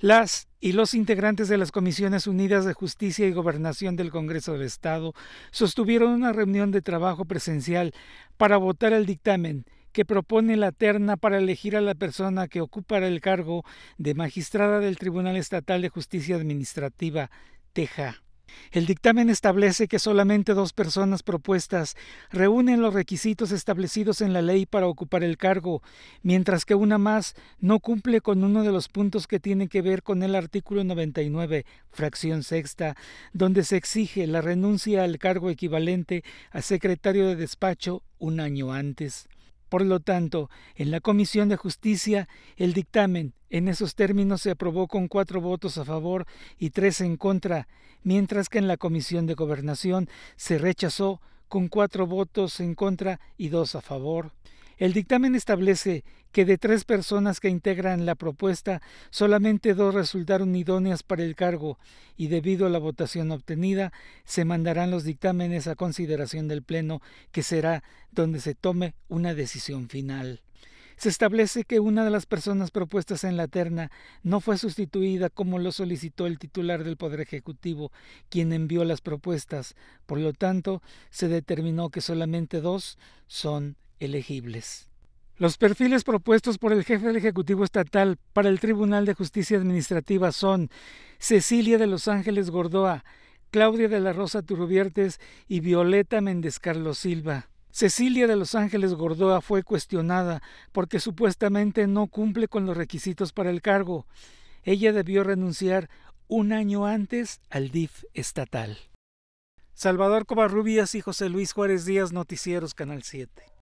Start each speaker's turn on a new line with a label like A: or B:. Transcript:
A: Las y los integrantes de las Comisiones Unidas de Justicia y Gobernación del Congreso del Estado sostuvieron una reunión de trabajo presencial para votar el dictamen que propone la terna para elegir a la persona que ocupará el cargo de magistrada del Tribunal Estatal de Justicia Administrativa, Teja. El dictamen establece que solamente dos personas propuestas reúnen los requisitos establecidos en la ley para ocupar el cargo, mientras que una más no cumple con uno de los puntos que tiene que ver con el artículo 99, fracción sexta, donde se exige la renuncia al cargo equivalente a secretario de despacho un año antes. Por lo tanto, en la Comisión de Justicia, el dictamen en esos términos se aprobó con cuatro votos a favor y tres en contra, mientras que en la Comisión de Gobernación se rechazó con cuatro votos en contra y dos a favor. El dictamen establece que de tres personas que integran la propuesta, solamente dos resultaron idóneas para el cargo y debido a la votación obtenida, se mandarán los dictámenes a consideración del Pleno, que será donde se tome una decisión final se establece que una de las personas propuestas en la terna no fue sustituida como lo solicitó el titular del Poder Ejecutivo, quien envió las propuestas. Por lo tanto, se determinó que solamente dos son elegibles. Los perfiles propuestos por el jefe del Ejecutivo Estatal para el Tribunal de Justicia Administrativa son Cecilia de Los Ángeles Gordoa, Claudia de la Rosa Turrubiertes y Violeta Méndez Carlos Silva. Cecilia de Los Ángeles Gordoa fue cuestionada porque supuestamente no cumple con los requisitos para el cargo. Ella debió renunciar un año antes al DIF estatal. Salvador Covarrubias y José Luis Juárez Díaz, Noticieros Canal 7.